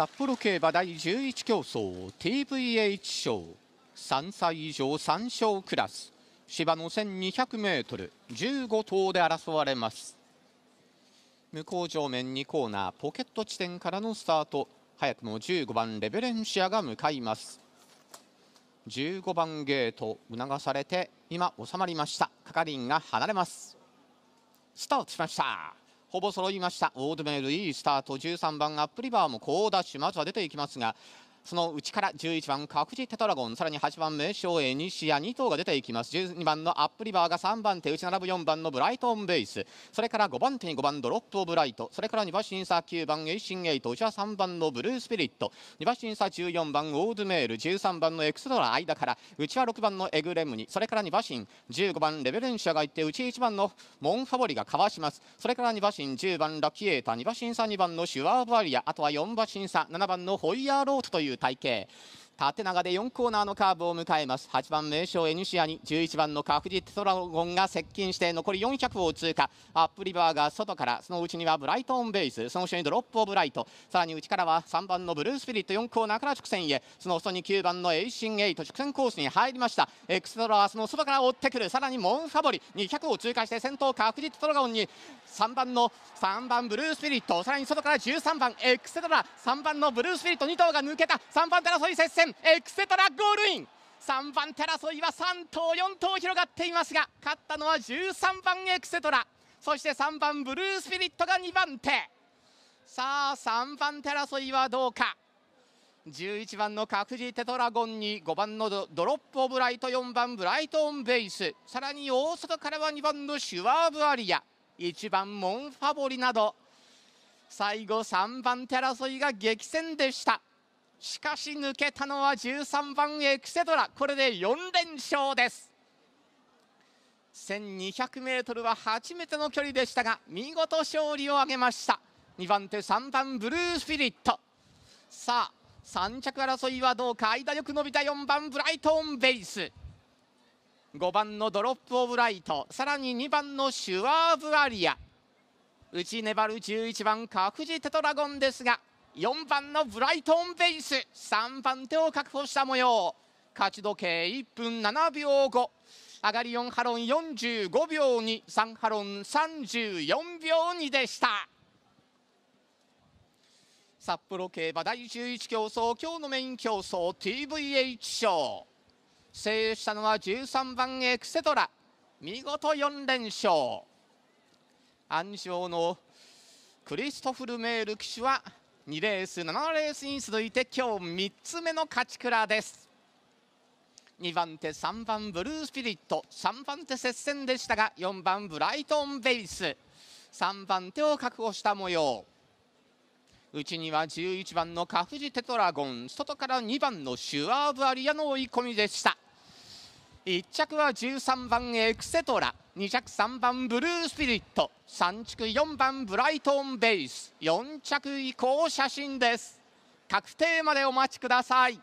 札幌競馬第11競争 TVH 賞3歳以上3勝クラス芝の 1200m15 頭で争われます向こう上面2コーナーポケット地点からのスタート早くも15番レベレンシアが向かいます15番ゲート促されて今収まりました係員が離れますスタートしましたほぼ揃いましたオードメールいいスタート13番アップリバーも好ダッシュまずは出ていきますがそのうちから11番、各地テトラゴン、さらに8番目、将英にシア2頭が出ていきます。12番のアップリバーが3番手、ち並ぶ4番のブライトンベース、それから5番手に5番、ドロップオブライト、それから2番審査9番、エイシンエイト、内は3番のブルースピリット、2番審査14番、オードメール、13番のエクストラ間から、うちは6番のエグレムに、それから2馬審、15番、レベレンシャがいって、ち1番のモンファボリがかわします。それから2馬身、10番、ラキエータ、2馬審査2番のシュワーバリア、あとは4馬審査、7番のホイヤーロートという体型縦長で4コーナーのカーブを迎えます8番名将エニシアに11番の確実ドラゴンが接近して残り400を通過アップリバーが外からそのうちにはブライトオンベースその後ろにドロップオブライトさらに内からは3番のブルースピリット4コーナーから直線へその外に9番のエイシン8直線コースに入りましたエクストラはその外から追ってくるさらにモンファボリ200を通過して先頭確実ドラゴンに3番の3番ブルースピリットさらに外から13番エクストラ3番のブルースピリット2頭が抜けた3番で争い接戦エクセトラゴールイン3番手争いは3頭4頭広がっていますが勝ったのは13番エクセトラそして3番ブルースピリットが2番手さあ3番手争いはどうか11番の各自テトラゴンに5番のドロップオブライト4番ブライトオンベースさらに大外からは2番のシュワーブアリア1番モンファボリなど最後3番手争いが激戦でした。しかし抜けたのは13番エクセドラこれで4連勝です 1200m は初めての距離でしたが見事勝利を挙げました2番手3番ブルースピリットさあ3着争いはどうか間よく伸びた4番ブライトオンベース5番のドロップオブライトさらに2番のシュワーブアリア内粘る11番フジテトラゴンですが4番のブライトンベイス3番手を確保した模様勝ち時計1分7秒後上がり4ハロン45秒23ハロン34秒2でした札幌競馬第11競争今日のメイン競争 TVH 賞制したのは13番エクセトラ見事4連勝安城のクリストフル・メール騎手は2レース7レースに続いて今日3つ目の勝ち倉です2番手3番ブルースピリット3番手接戦でしたが4番ブライトンベイス3番手を確保した模様うちには11番のカフジテトラゴン外から2番のシュワーブアリアの追い込みでした1着は13番エクセトラ2着3番ブルースピリット3着4番ブライトンベース4着以降写真です確定までお待ちください